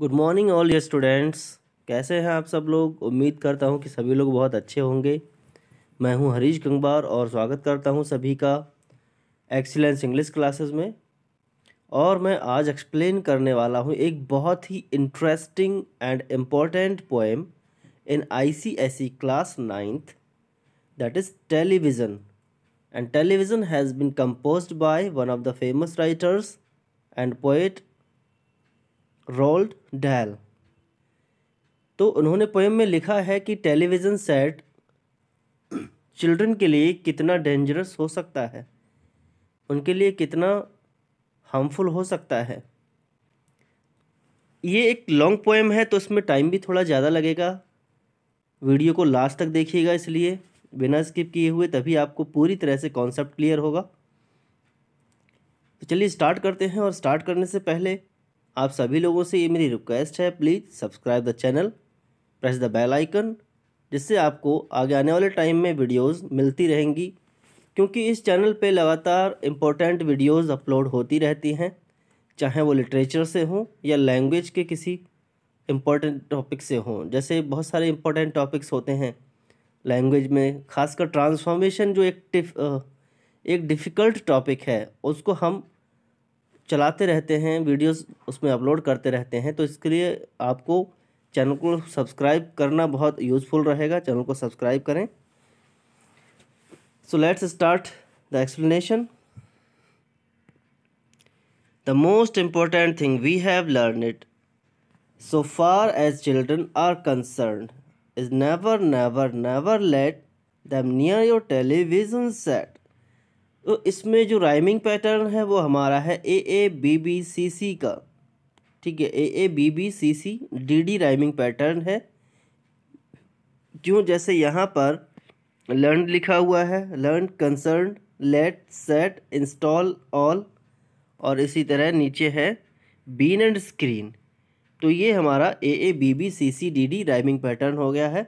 Good morning all ये students कैसे हैं आप सब लोग उम्मीद करता हूँ कि सभी लोग बहुत अच्छे होंगे मैं हूँ हरीश गंगवार और स्वागत करता हूँ सभी का एक्सीलेंस इंग्लिश क्लासेस में और मैं आज एक्सप्लेन करने वाला हूँ एक बहुत ही interesting and important poem in ICSE class ninth that is television and television has been compose by one of the famous writers and poet Roald Dahl तो उन्होंने पोएम में लिखा है कि टेलीविज़न सेट चिल्ड्रन के लिए कितना डेंजरस हो सकता है उनके लिए कितना हार्मफुल हो सकता है ये एक लॉन्ग पोएम है तो इसमें टाइम भी थोड़ा ज़्यादा लगेगा वीडियो को लास्ट तक देखिएगा इसलिए बिना स्किप किए हुए तभी आपको पूरी तरह से कॉन्सेप्ट क्लियर होगा तो चलिए स्टार्ट करते हैं और स्टार्ट करने से पहले आप सभी लोगों से ये मेरी रिक्वेस्ट है please subscribe the channel press the bell icon जिससे आपको आगे आने वाले टाइम में वीडियोस मिलती रहेंगी क्योंकि इस चैनल पे लगातार इम्पोर्टेंट वीडियोस अपलोड होती रहती हैं चाहे वो लिटरेचर से हों या लैंग्वेज के किसी इम्पोर्टेंट टॉपिक से हों जैसे बहुत सारे इम्पोर्टेंट टॉपिक्स होते हैं लैंग्वेज में खासकर ट्रांसफॉर्मेशन जो एक टिफ, एक डिफ़िकल्ट टॉपिक है उसको हम चलाते रहते हैं वीडियोस उसमें अपलोड करते रहते हैं तो इसके लिए आपको चैनल को सब्सक्राइब करना बहुत यूज़फुल रहेगा चैनल को सब्सक्राइब करें so let's start the explanation the most important thing we have learn it so far as children are concern is never never never let them near your television set तो इसमें जो rhyming pattern है वो हमारा है A A B B C सी का ठीक है A A B B C C D D rhyming pattern है क्यों जैसे यहाँ पर लर्न लिखा हुआ है learn concern let set install all और इसी तरह नीचे है बीन एंड स्क्रीन तो ये हमारा A A B B C C D D rhyming pattern हो गया है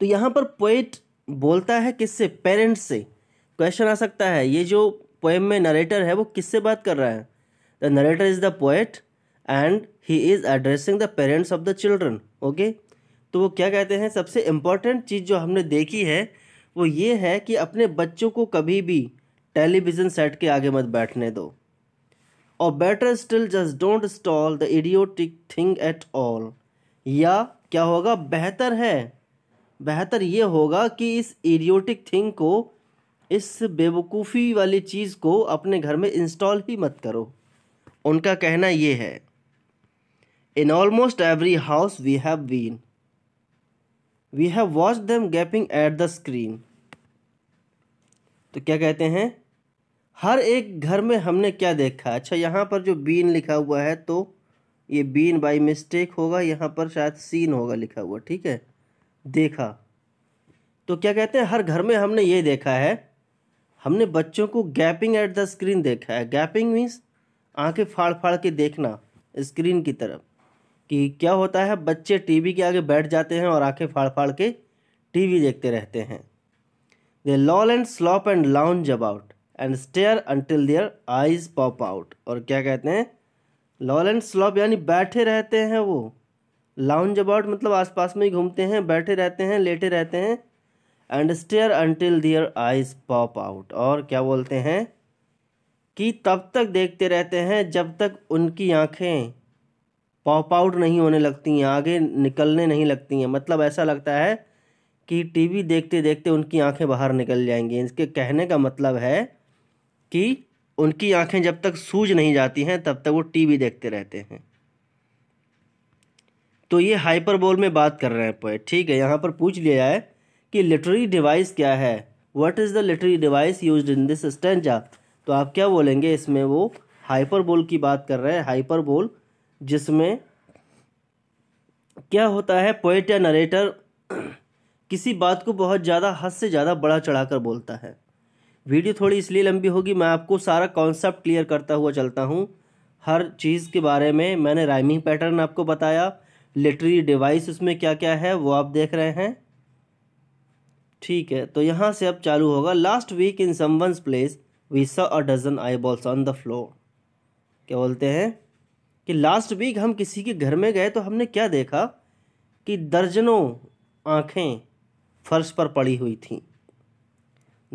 तो यहाँ पर पोइट बोलता है किससे पेरेंट्स से क्वेश्चन आ सकता है ये जो पोएम में नरेटर है वो किससे बात कर रहा है the narrator is the poet and he is addressing the parents of the children okay तो वो क्या कहते हैं सबसे इम्पॉर्टेंट चीज़ जो हमने देखी है वो ये है कि अपने बच्चों को कभी भी टेलीविज़न सेट के आगे मत बैठने दो और better still just don't stall the idiotic thing at all या क्या होगा बेहतर है बेहतर ये होगा कि इस इडियोटिक थिंग को इस बेवकूफ़ी वाली चीज़ को अपने घर में इंस्टॉल ही मत करो उनका कहना ये है in almost every house we have been we have watch them gaping at the screen तो क्या कहते हैं हर एक घर में हमने क्या देखा अच्छा यहाँ पर जो बीन लिखा हुआ है तो ये बीन बाई मिस्टेक होगा यहाँ पर शायद सीन होगा लिखा हुआ ठीक है देखा तो क्या कहते हैं हर घर में हमने ये देखा है हमने बच्चों को गैपिंग एट द स्क्रीन देखा है गैपिंग मीन्स आंखें फाड़ फाड़ के देखना स्क्रीन की तरफ कि क्या होता है बच्चे टीवी के आगे बैठ जाते हैं और आंखें फाड़ फाड़ के टीवी देखते रहते हैं they loll and slop and lounge about and stare until their eyes pop out और क्या कहते हैं लॉल एंड स्लॉप यानी बैठे रहते हैं वो लाउंज अबाउट मतलब आसपास में ही घूमते हैं बैठे रहते हैं लेटे रहते हैं and stare until their eyes pop out और क्या बोलते हैं कि तब तक देखते रहते हैं जब तक उनकी आँखें पॉप आउट नहीं होने लगती हैं आगे निकलने नहीं लगती हैं मतलब ऐसा लगता है कि टीवी देखते देखते उनकी आंखें बाहर निकल जाएंगी इसके कहने का मतलब है कि उनकी आंखें जब तक सूज नहीं जाती हैं तब तक वो टीवी देखते रहते हैं तो ये हाइपरबोल में बात कर रहे हैं पोएट ठीक है यहाँ पर पूछ लिया जाए कि लिटरी डिवाइस क्या है what is the literary device use in this stanza तो आप क्या बोलेंगे इसमें वो हाइपरबोल की बात कर रहे हैं हाइपरबोल जिसमें क्या होता है पोइट या नरेटर किसी बात को बहुत ज़्यादा हद से ज़्यादा बड़ा चढ़ाकर बोलता है वीडियो थोड़ी इसलिए लंबी होगी मैं आपको सारा कॉन्सेप्ट क्लियर करता हुआ चलता हूँ हर चीज़ के बारे में मैंने राइमिंग पैटर्न आपको बताया लिटरी डिवाइस उसमें क्या क्या है वो आप देख रहे हैं ठीक है तो यहाँ से अब चालू होगा last week in someone's place we saw a dozen eyeballs on the floor क्या बोलते हैं कि लास्ट वीक हम किसी के घर में गए तो हमने क्या देखा कि दर्जनों आँखें फर्श पर पड़ी हुई थी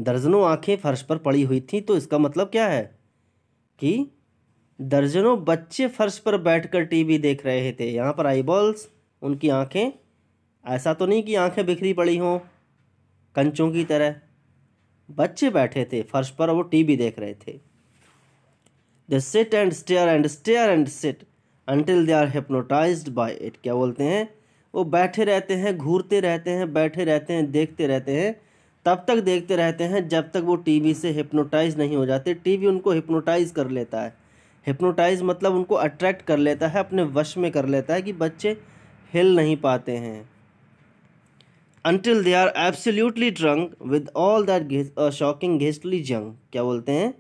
दर्जनों आँखें फर्श पर पड़ी हुई थी तो इसका मतलब क्या है कि दर्जनों बच्चे फर्श पर बैठकर टीवी देख रहे थे यहाँ पर आई बॉल्स उनकी आँखें ऐसा तो नहीं कि आँखें बिखरी पड़ी हों कंचों की तरह बच्चे बैठे थे फर्श पर वो टीवी देख रहे थे they sit and stare and stare and sit until they are hypnotised by it क्या बोलते हैं वो बैठे रहते हैं घूरते रहते हैं बैठे रहते हैं देखते रहते हैं तब तक देखते रहते हैं जब तक वो टीवी से हिप्नोटाइज नहीं हो जाते टीवी उनको हिप्नोटाइज कर लेता है हिप्नोटाइज मतलब उनको अट्रैक्ट कर लेता है अपने वश में कर लेता है कि बच्चे हिल नहीं पाते हैं until they are absolutely drunk with all that shocking ghastly junk क्या बोलते हैं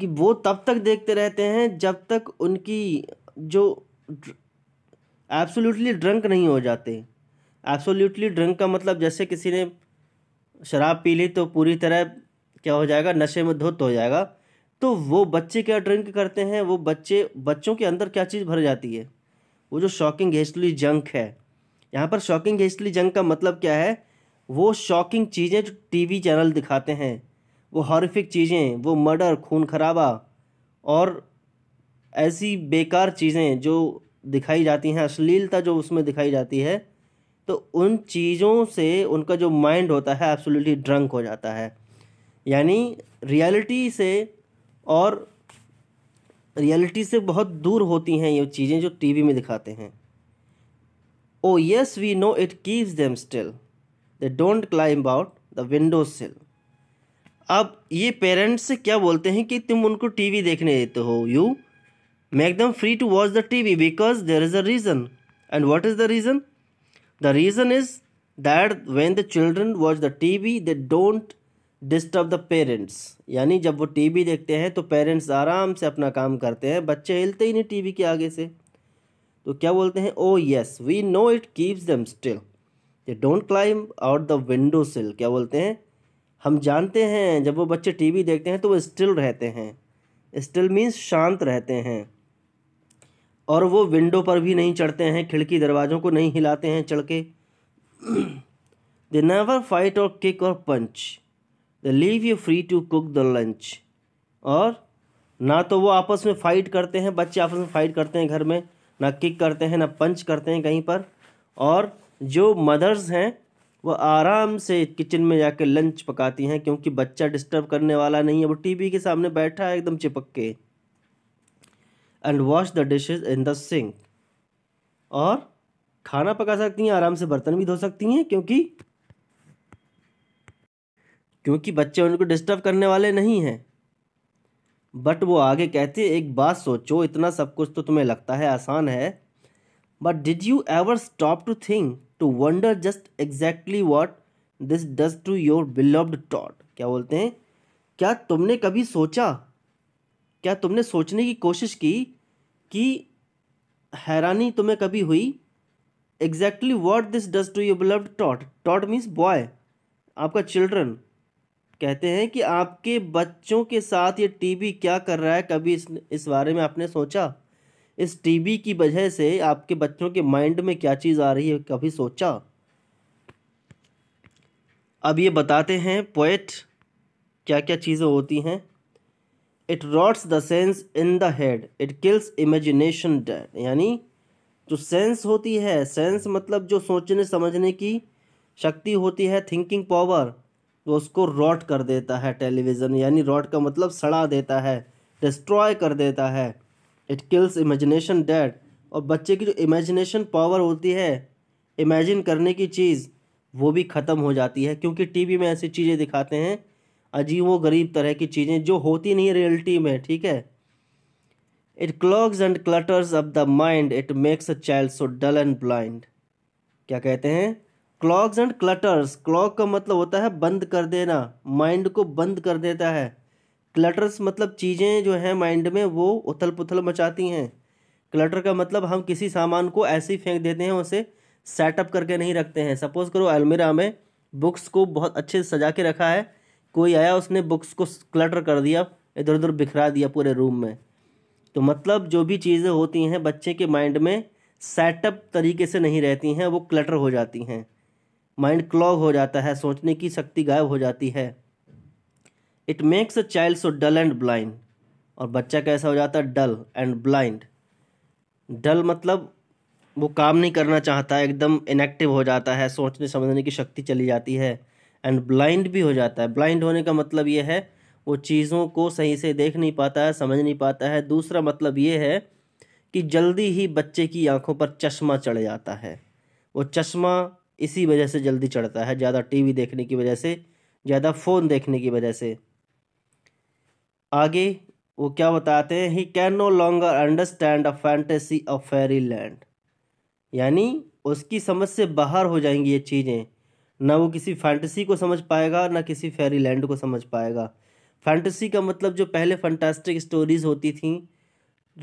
कि वो तब तक देखते रहते हैं जब तक उनकी जो एब्सोल्यूटली ड्रंक नहीं हो जाते एब्सोल्यूटली ड्रंक का मतलब जैसे किसी ने शराब पी ली तो पूरी तरह क्या हो जाएगा नशे में धुत हो जाएगा तो वो बच्चे क्या ड्रिंक करते हैं वो बच्चे बच्चों के अंदर क्या चीज़ भर जाती है वो जो शॉकिंग हेस्टली जंक है यहाँ पर शॉकिंग हिस्ट्री जंग का मतलब क्या है वो शॉकिंग चीज़ें जो टीवी चैनल दिखाते हैं वो हॉरिफिक चीज़ें वो मर्डर खून खराबा और ऐसी बेकार चीज़ें जो दिखाई जाती हैं अश्लीलता जो उसमें दिखाई जाती है तो उन चीज़ों से उनका जो माइंड होता है एब्सोल्युटली ड्रंक हो जाता है यानी रियलिटी से और रियलिटी से बहुत दूर होती हैं ये चीज़ें जो टीवी में दिखाते हैं Oh, yes, we know it keeps them still. They don't climb out the window sill. अब ये पेरेंट्स से क्या बोलते हैं कि तुम उनको टीवी देखने देते हो you make them free to watch the TV because there is a reason and what is the reason the reason is that when the children watch the TV they don't disturb the parents यानी जब वो TV देखते हैं तो parents आराम से अपना काम करते हैं बच्चे हिलते ही नहीं वी के आगे से तो क्या बोलते हैं oh yes we know it keeps them still they don't climb out the window sill क्या बोलते हैं हम जानते हैं जब वो बच्चे टीवी देखते हैं तो वो स्टिल रहते हैं स्टिल मीन्स शांत रहते हैं और वो विंडो पर भी नहीं चढ़ते हैं खिड़की दरवाज़ों को नहीं हिलाते हैं चढ़ के they never fight or kick or punch they leave you free to cook the lunch और ना तो वो आपस में फ़ाइट करते हैं बच्चे आपस में फ़ाइट करते हैं घर में ना किक करते हैं ना पंच करते हैं कहीं पर और जो मदर्स हैं वो आराम से किचन में जाके लंच पकाती हैं क्योंकि बच्चा डिस्टर्ब करने वाला नहीं है वो टीवी के सामने बैठा है एकदम चिपक के and wash the dishes in the sink और खाना पका सकती हैं आराम से बर्तन भी धो सकती हैं क्योंकि क्योंकि बच्चे उनको डिस्टर्ब करने वाले नहीं हैं बट वो आगे कहते एक बात सोचो इतना सब कुछ तो तुम्हें लगता है आसान है but did you ever stop to think to wonder just exactly what this does to your beloved tot क्या बोलते हैं क्या तुमने कभी सोचा क्या तुमने सोचने की कोशिश की कि हैरानी तुम्हें कभी हुई exactly what this does to your beloved tot tot means boy आपका चिल्ड्रन कहते हैं कि आपके बच्चों के साथ ये टीवी क्या कर रहा है कभी इस इस बारे में आपने सोचा इस टीवी की वजह से आपके बच्चों के माइंड में क्या चीज़ आ रही है कभी सोचा अब ये बताते हैं पोएट क्या क्या चीज़ें होती हैं it rots the sense in the head it kills imagination यानी जो सेंस होती है सेंस मतलब जो सोचने समझने की शक्ति होती है थिंकिंग पावर तो उसको रॉट कर देता है टेलीविज़न यानी रॉट का मतलब सड़ा देता है डिस्ट्रॉय कर देता है इट किल्स इमेजिनेशन डेड और बच्चे की जो इमेजिनेशन पावर होती है इमेजिन करने की चीज़ वो भी ख़त्म हो जाती है क्योंकि टीवी में ऐसी चीज़ें दिखाते हैं अजीब गरीब तरह की चीज़ें जो होती नहीं है रियलिटी में ठीक है it clogs and clutters up the mind it makes a child so dull and blind क्या कहते हैं क्लॉग्स एंड क्लटर्स क्लॉक का मतलब होता है बंद कर देना माइंड को बंद कर देता है क्लटर्स मतलब चीज़ें जो हैं माइंड में वो उथल पुथल मचाती हैं क्लटर का मतलब हम किसी सामान को ऐसे ही फेंक देते हैं उसे सेटअप करके नहीं रखते हैं सपोज़ करो अलमीरा में बुक्स को बहुत अच्छे से सजा के रखा है कोई आया उसने बुक्स को क्लटर कर दिया इधर उधर बिखरा दिया पूरे रूम में तो मतलब जो भी चीज़ें होती हैं बच्चे के माइंड में सेटअप तरीके से नहीं रहती हैं वो क्लटर हो जाती हैं माइंड क्लॉग हो जाता है सोचने की शक्ति गायब हो जाती है it makes a child so dull and blind और बच्चा कैसा हो जाता है डल एंड ब्लाइंड डल मतलब वो काम नहीं करना चाहता एकदम इनएक्टिव हो जाता है सोचने समझने की शक्ति चली जाती है एंड ब्लाइंड भी हो जाता है ब्लाइंड होने का मतलब ये है वो चीज़ों को सही से देख नहीं पाता है समझ नहीं पाता है दूसरा मतलब ये है कि जल्दी ही बच्चे की आंखों पर चश्मा चढ़ जाता है वो चश्मा इसी वजह से जल्दी चढ़ता है ज़्यादा टीवी देखने की वजह से ज़्यादा फ़ोन देखने की वजह से आगे वो क्या बताते हैं he can no longer understand a fantasy of fairyland यानी उसकी समझ से बाहर हो जाएंगी ये चीज़ें ना वो किसी फैंटेसी को समझ पाएगा ना किसी फेरी लैंड को समझ पाएगा फैंटेसी का मतलब जो पहले फंटास्टिक स्टोरीज़ होती थी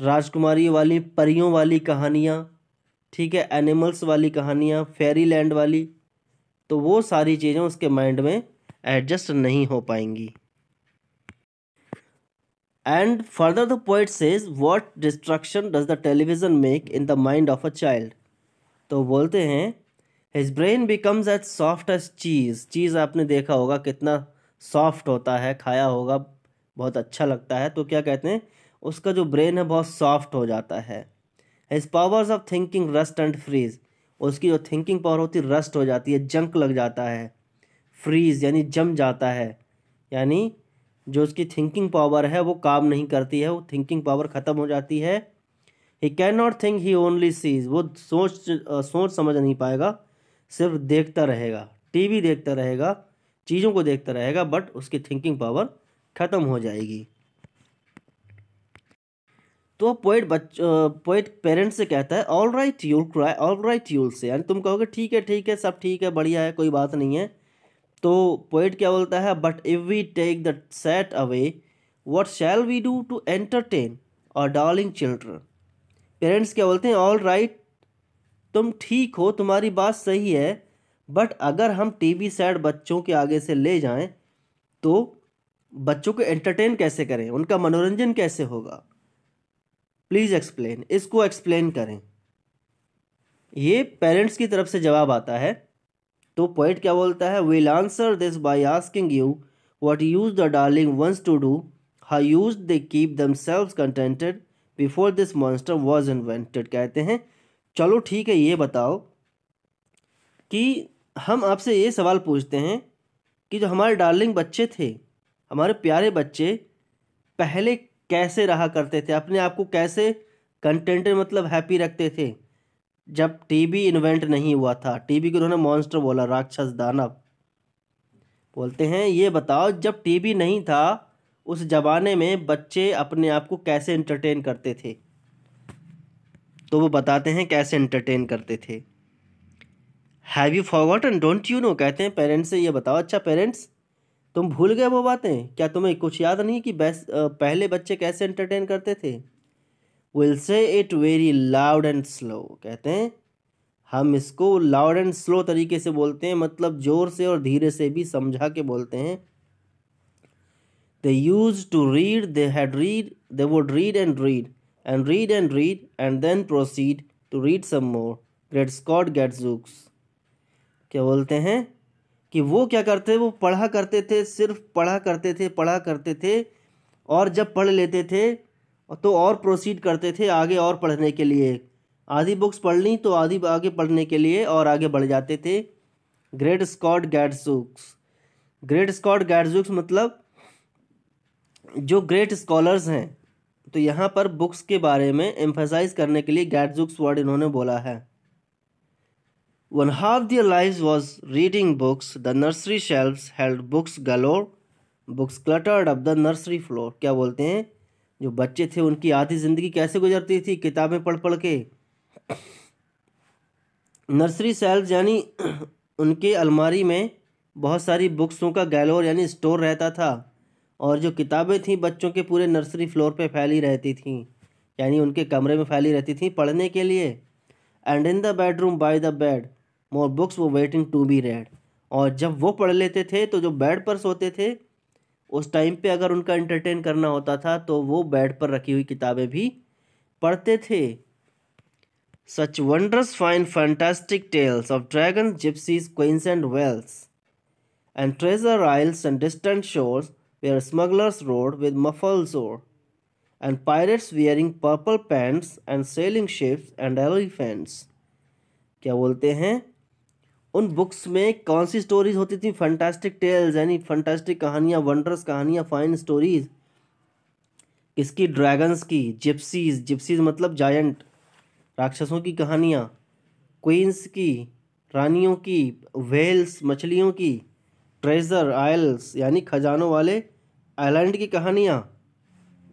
राजकुमारी वाली परियों वाली कहानियाँ ठीक है एनिमल्स वाली कहानियाँ फेरी लैंड वाली तो वो सारी चीज़ें उसके माइंड में एडजस्ट नहीं हो पाएंगी and further the point says what destruction does the television make in the mind of a child तो बोलते हैं his brain becomes as soft as cheese cheese आपने देखा होगा कितना सॉफ्ट होता है खाया होगा बहुत अच्छा लगता है तो क्या कहते हैं उसका जो ब्रेन है बहुत सॉफ्ट हो जाता है his powers of thinking rust and freeze उसकी जो थिंकिंग पावर होती है रस्ट हो जाती है जंक लग जाता है फ्रीज यानी जम जाता है यानी जो उसकी थिंकिंग पावर है वो काम नहीं करती है वो थिंकिंग पावर ख़त्म हो जाती है he cannot think he only sees वो सोच सोच समझ नहीं पाएगा सिर्फ देखता रहेगा टीवी देखता रहेगा चीज़ों को देखता रहेगा बट उसकी थिंकिंग पावर ख़त्म हो जाएगी तो पोइट बच पोइट पेरेंट्स से कहता है all right you'll cry all right you'll say यानी तुम कहोगे ठीक है ठीक है सब ठीक है बढ़िया है कोई बात नहीं है तो पोइट क्या बोलता है but if we take the set away what shall we do to entertain our darling children parents क्या बोलते हैं ऑल राइट तुम ठीक हो तुम्हारी बात सही है बट अगर हम टीवी सेट बच्चों के आगे से ले जाएं तो बच्चों को एंटरटेन कैसे करें उनका मनोरंजन कैसे होगा प्लीज़ एक्सप्लेन इसको एक्सप्लेन करें ये पेरेंट्स की तरफ से जवाब आता है तो पोइट क्या बोलता है will answer this by asking you used the darling ones to do how used used keep themselves contented before this monster was invented कहते हैं चलो ठीक है ये बताओ कि हम आपसे ये सवाल पूछते हैं कि जो हमारे डार्लिंग बच्चे थे हमारे प्यारे बच्चे पहले कैसे रहा करते थे अपने आप को कैसे कंटेंटेड मतलब हैप्पी रखते थे जब टीबी इन्वेंट नहीं हुआ था टीबी को उन्होंने मॉन्स्टर बोला राक्षस दानव बोलते हैं ये बताओ जब टीबी नहीं था उस ज़माने में बच्चे अपने आप को कैसे एंटरटेन करते थे तो वो बताते हैं कैसे एंटरटेन करते थे have you forgotten don't you know कहते हैं पेरेंट्स से ये बताओ अच्छा पेरेंट्स तुम भूल गए वो बातें क्या तुम्हें कुछ याद नहीं कि बैस पहले बच्चे कैसे एंटरटेन करते थे will say it very loud and slow कहते हैं हम इसको लाउड एंड स्लो तरीके से बोलते हैं मतलब ज़ोर से और धीरे से भी समझा के बोलते हैं they used to read they had read they would read and read read and read and then proceed to read some more great Scott get Gatzooks. क्या बोलते हैं कि वो क्या करते वो पढ़ा करते थे सिर्फ पढ़ा करते थे पढ़ा करते थे और जब पढ़ लेते थे तो और प्रोसीड करते थे आगे और पढ़ने के लिए आधी बुक्स पढ़ ली तो आधी आगे पढ़ने के लिए और आगे बढ़ जाते थे great Scott gadzooks great Scott gadzooks मतलब जो ग्रेट स्कॉलर्स हैं तो यहाँ पर बुक्स के बारे में एम्फेसाइज करने के लिए गैडजुक्स वर्ड इन्होंने बोला है One half their lives was reading books. The nursery shelves held books galore. Books cluttered up the nursery floor. क्या बोलते हैं जो बच्चे थे उनकी आधी ज़िंदगी कैसे गुजरती थी किताबें पढ़ पढ़ के नर्सरी सेल्फ यानी उनके अलमारी में बहुत सारी बुक्सों का गैलोर यानी स्टोर रहता था और जो किताबें थीं बच्चों के पूरे नर्सरी फ्लोर पे फैली रहती थीं यानी उनके कमरे में फैली रहती थीं पढ़ने के लिए and in the bedroom by the bed more books were waiting to be read और जब वो पढ़ लेते थे तो जो बेड पर सोते थे उस टाइम पे अगर उनका एंटरटेन करना होता था तो वो बेड पर रखी हुई किताबें भी पढ़ते थे such wonders fine fantastic tales of dragon gypsies queens and whales and treasure isles and distant shores where smugglers rowed with muffle जोर and pirates wearing purple pants and sailing ships and elephants क्या बोलते हैं उन books में कौन सी stories होती थी fantastic tales यानी फंटास्टिक कहानियाँ वंडरस कहानियाँ फाइन स्टोरीज किसकी ड्रैगन्स की जिप्सीज जिप्सीज मतलब जायंट राक्षसों की कहानियाँ क्वींस की रानियों की वेल्स मछलियों की ट्रेजर आयल्स यानी खजानों वाले आइलैंड की कहानियाँ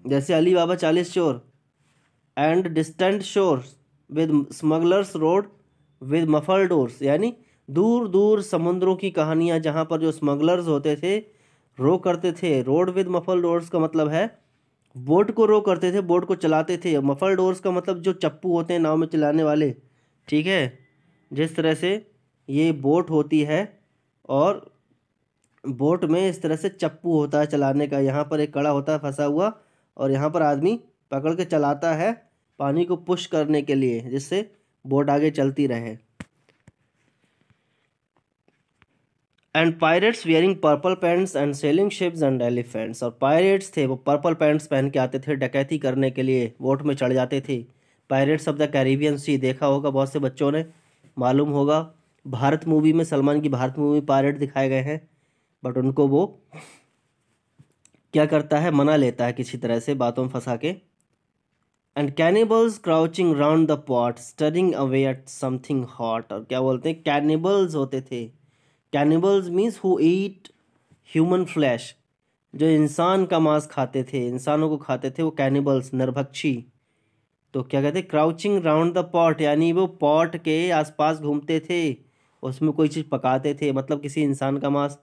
जैसे अली बाबा चालीस शोर and distant shore with smugglers rowed with muffle doors यानी दूर दूर समुद्रों की कहानियाँ जहाँ पर जो स्मगलर्स होते थे रो करते थे रोड विद मफल डोर्स का मतलब है बोट को रो करते थे बोट को चलाते थे मफल डोर्स का मतलब जो चप्पू होते हैं नाव में चलाने वाले ठीक है जिस तरह से ये बोट होती है और बोट में इस तरह से चप्पू होता है चलाने का यहाँ पर एक कड़ा होता है फंसा हुआ और यहाँ पर आदमी पकड़ के चलाता है पानी को पुश करने के लिए जिससे बोट आगे चलती रहे and pirates wearing purple pants and sailing ships and elephants और पायरेट्स थे वो पर्पल पैंट्स पहन के आते थे डकैती करने के लिए वोट में चढ़ जाते थे पायरेट्स ऑफ द कैरिबियन सी देखा होगा बहुत से बच्चों ने मालूम होगा भारत मूवी में सलमान की भारत मूवी में पायरेट दिखाए गए हैं बट उनको वो क्या करता है मना लेता है किसी तरह से बातों में फंसा के and cannibals crouching round the pot stirring away at something hot और क्या बोलते हैं कैनिबल्स होते थे cannibals means who eat human flesh जो इंसान का मांस खाते थे इंसानों को खाते थे वो कैनिबल्स नरभक्षी तो क्या कहते क्राउचिंग राउंड द पॉट यानी वो पॉट के आसपास घूमते थे उसमें कोई चीज़ पकाते थे मतलब किसी इंसान का मांस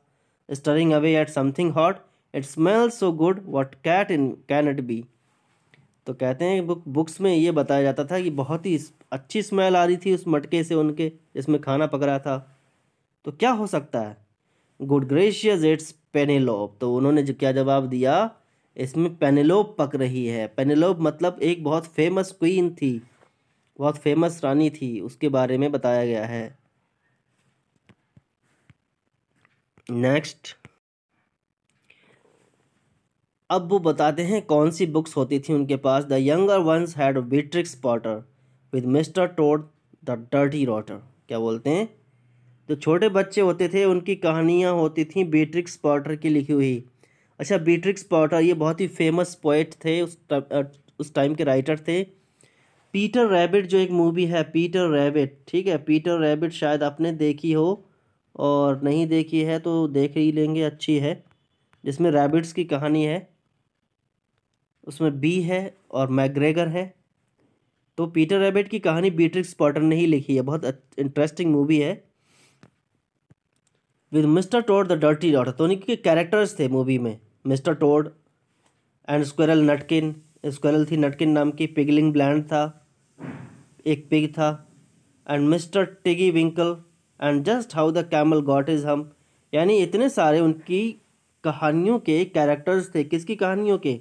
stirring away at something hot it smell so good what cat in can it be तो कहते हैं बुक बुक्स में ये बताया जाता था कि बहुत ही अच्छी स्मेल आ रही थी उस मटके से उनके जिसमें खाना पक रहा था तो क्या हो सकता है गुड ग्रेशियस इट्स पेनेलोप तो उन्होंने जो क्या जवाब दिया इसमें पेनेलोप पक रही है पेनेलोप मतलब एक बहुत फेमस क्वीन थी बहुत फेमस रानी थी उसके बारे में बताया गया है नेक्स्ट अब वो बताते हैं कौन सी बुक्स होती थी उनके पास the younger ones had Beatrix Potter with Mister Toad the dirty rotter क्या बोलते हैं जो छोटे बच्चे होते थे उनकी कहानियाँ होती थी बीट्रिक्स पॉटर की लिखी हुई अच्छा बीट्रिक्स पॉटर ये बहुत ही फेमस पोइट थे उस उस टाइम के राइटर थे पीटर रैबिट जो एक मूवी है पीटर रैबिट ठीक है पीटर रैबिट शायद आपने देखी हो और नहीं देखी है तो देख ही लेंगे अच्छी है जिसमें रैबिट्स की कहानी है उसमें बी है और मैग्रेगर है तो पीटर रैबिट की कहानी बीट्रिक्स पॉटर ने ही लिखी है बहुत इंटरेस्टिंग मूवी है with Mister Toad the dirty daughter तो उनके कैरेक्टर्स थे मूवी में Mister Toad and squirrel Nutkin squirrel थी नटकिन नाम की पिगलिंग ब्लैंड था एक पिग था and Mister Tiggy Winkle and just how the camel got is hump यानी इतने सारे उनकी कहानियों के कैरेक्टर्स थे किसकी कहानियों के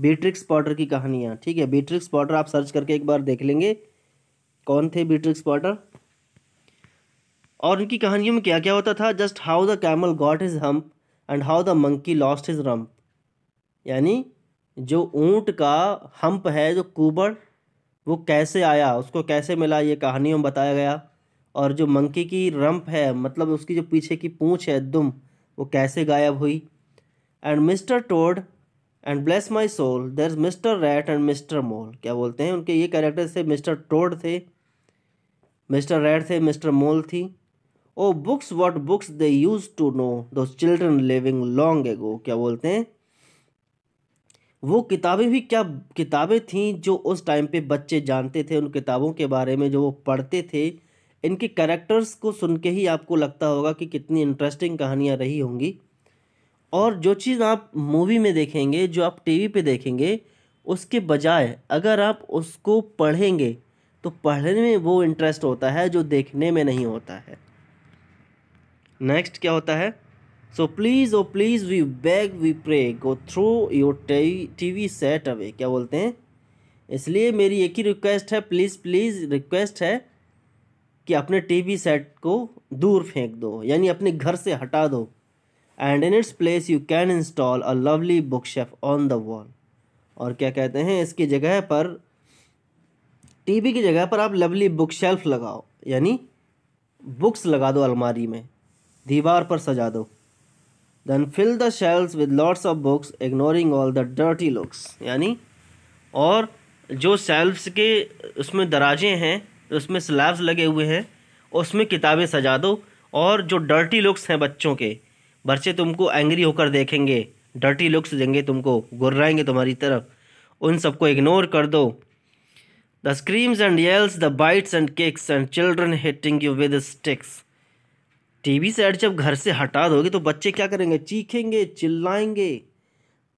बीट्रिक्स पॉटर की कहानियाँ ठीक है बीट्रिक्स पॉटर आप सर्च करके एक बार देख लेंगे कौन थे बीट्रिक्स पॉटर और उनकी कहानियों में क्या क्या होता था just how the camel got his hump and how the monkey lost his rump यानी जो ऊंट का हम्प है जो कुबड़ वो कैसे आया उसको कैसे मिला ये कहानियों में बताया गया और जो मंकी की रंप है मतलब उसकी जो पीछे की पूँछ है दुम वो कैसे गायब हुई and Mister Toad and bless my soul there is Mister Rat and Mister Mole क्या बोलते हैं उनके ये कैरेक्टर्स थे मिस्टर टोड थे मिस्टर रैट थे मिस्टर मोल थी oh books what books they used to know those children living long ago क्या बोलते हैं वो किताबें भी क्या किताबें थीं जो उस टाइम पे बच्चे जानते थे उन किताबों के बारे में जो वो पढ़ते थे इनके कैरेक्टर्स को सुन के ही आपको लगता होगा कि कितनी इंटरेस्टिंग कहानियाँ रही होंगी और जो चीज़ आप मूवी में देखेंगे जो आप टीवी पे देखेंगे उसके बजाय अगर आप उसको पढ़ेंगे तो पढ़ने में वो इंटरेस्ट होता है जो देखने में नहीं होता है नेक्स्ट क्या होता है so please oh please we beg we pray go throw your TV set away क्या बोलते हैं इसलिए मेरी एक ही रिक्वेस्ट है प्लीज़ प्लीज़ रिक्वेस्ट है कि अपने टीवी सेट को दूर फेंक दो यानी अपने घर से हटा दो and in its place you can install a lovely bookshelf on the wall और क्या कहते हैं इसकी जगह पर टीवी की जगह पर आप लवली बुक शेल्फ लगाओ यानी बुक्स लगा दो अलमारी में दीवार पर सजा दो then fill the shelves with lots of books ignoring all the dirty looks यानी और जो सेल्फ्स के उसमें दराजे हैं उसमें स्लैब्स लगे हुए हैं उसमें किताबें सजा दो और जो डर्टी लुक्स हैं बच्चों के बच्चे तुमको एंग्री होकर देखेंगे डर्टी लुक्स देंगे तुमको गुर्राएंगे तुम्हारी तरफ उन सबको इग्नोर कर दो the screams and yells the bites and kicks and children hitting you with sticks TV set जब घर से हटा दोगे तो बच्चे क्या करेंगे चीखेंगे चिल्लाएंगे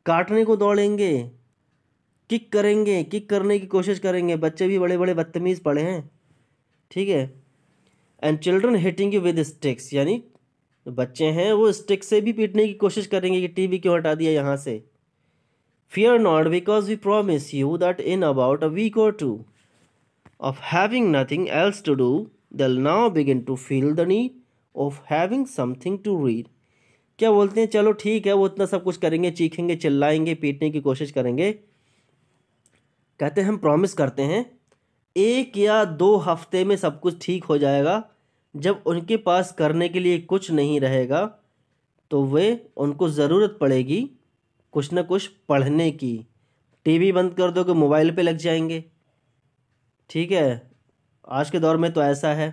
काटने को दौड़ेंगे किक करेंगे किक करने की कोशिश करेंगे बच्चे भी बड़े बड़े बदतमीज़ पड़े हैं ठीक है and children hitting you with sticks यानी बच्चे हैं वो स्टिक से भी पीटने की कोशिश करेंगे कि टीवी क्यों हटा दिया यहाँ से fear not because we promise you that in about a week or two of having nothing else to do they'll now begin to feel the need of having something to read क्या बोलते हैं चलो ठीक है वो इतना सब कुछ करेंगे चीखेंगे चिल्लाएंगे पीटने की कोशिश करेंगे कहते हैं हम प्रॉमिस करते हैं एक या दो हफ्ते में सब कुछ ठीक हो जाएगा जब उनके पास करने के लिए कुछ नहीं रहेगा तो वे उनको ज़रूरत पड़ेगी कुछ ना कुछ पढ़ने की टीवी बंद कर दो कि मोबाइल पे लग जाएंगे ठीक है आज के दौर में तो ऐसा है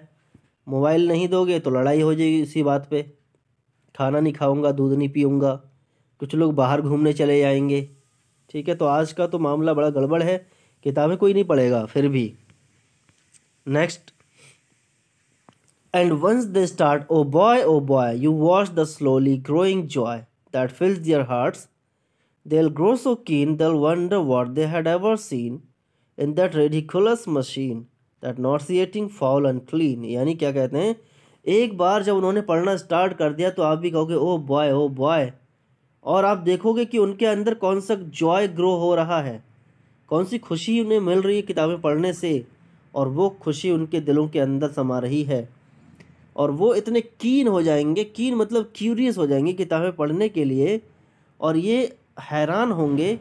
मोबाइल नहीं दोगे तो लड़ाई हो जाएगी इसी बात पे खाना नहीं खाऊंगा दूध नहीं पीऊँगा कुछ लोग बाहर घूमने चले जाएंगे ठीक है तो आज का तो मामला बड़ा गड़बड़ है किताबें कोई नहीं पढ़ेगा फिर भी next and once they start oh boy oh boy you watch the slowly growing joy that fills their hearts they'll grow so keen they'll wonder what they had ever seen in that ridiculous machine that nauseating foul clean यानी क्या कहते हैं एक बार जब उन्होंने पढ़ना start कर दिया तो आप भी कहोगे ओ बॉय ओ बॉय और आप देखोगे कि उनके अंदर कौन सा जॉय ग्रो हो रहा है कौन सी खुशी उन्हें मिल रही है किताबें पढ़ने से और वो खुशी उनके दिलों के अंदर समा रही है और वो इतने कीन हो जाएंगे कीन मतलब क्यूरियस हो जाएंगे किताबें पढ़ने के लिए और ये हैरान होंगे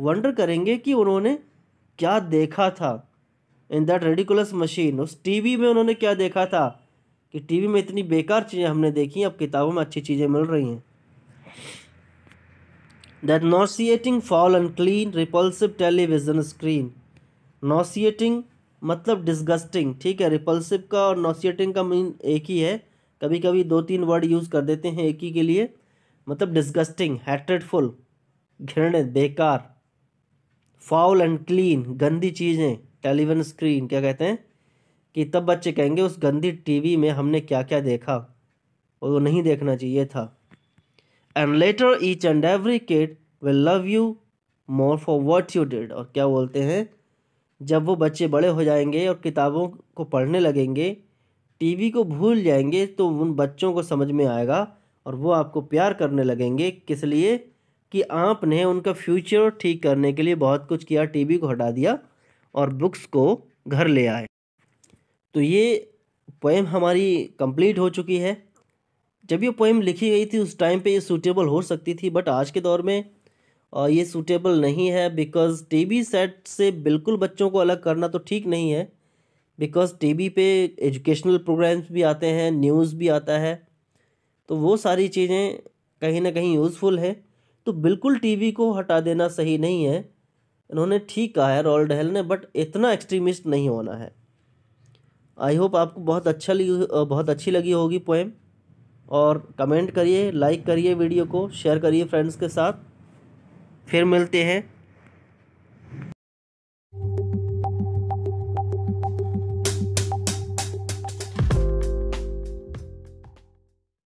वंडर करेंगे कि उन्होंने क्या देखा था इन दैट रेडिकुलस मशीन उस टीवी में उन्होंने क्या देखा था कि टीवी में इतनी बेकार चीज़ें हमने देखी अब किताबों में अच्छी चीज़ें मिल रही हैं that nauseating foul and clean repulsive television screen nauseating मतलब डिस्गस्टिंग ठीक है रिपल्सिव का और नोसिएटिंग का मीन एक ही है कभी कभी दो तीन वर्ड यूज़ कर देते हैं एक ही के लिए मतलब डिस्गस्टिंग हैट्रेडफुल घृणित बेकार फाउल एंड क्लीन गंदी चीज़ें टेलीविजन स्क्रीन क्या कहते हैं कि तब बच्चे कहेंगे उस गंदी टीवी में हमने क्या क्या देखा और वो नहीं देखना चाहिए था and later each and every kid will love you more for what you did और क्या बोलते हैं जब वो बच्चे बड़े हो जाएंगे और किताबों को पढ़ने लगेंगे टीवी को भूल जाएंगे तो उन बच्चों को समझ में आएगा और वो आपको प्यार करने लगेंगे किस लिए कि आपने उनका फ्यूचर ठीक करने के लिए बहुत कुछ किया टीवी को हटा दिया और बुक्स को घर ले आए तो ये पोएम हमारी कंप्लीट हो चुकी है जब ये पोएम लिखी गई थी उस टाइम पे ये सूटेबल हो सकती थी बट आज के दौर में ये सूटेबल नहीं है बिकॉज टीवी सेट से बिल्कुल बच्चों को अलग करना तो ठीक नहीं है बिकॉज टीवी पे एजुकेशनल प्रोग्राम्स भी आते हैं न्यूज़ भी आता है तो वो सारी चीज़ें कहीं ना कहीं यूज़फुल है तो बिल्कुल टीवी को हटा देना सही नहीं है इन्होंने ठीक कहा है रॉल डहल ने बट इतना एक्सट्रीमिस्ट नहीं होना है आई होप आपको बहुत अच्छा बहुत अच्छी लगी होगी पोएम और कमेंट करिए लाइक करिए वीडियो को शेयर करिए फ्रेंड्स के साथ फिर मिलते हैं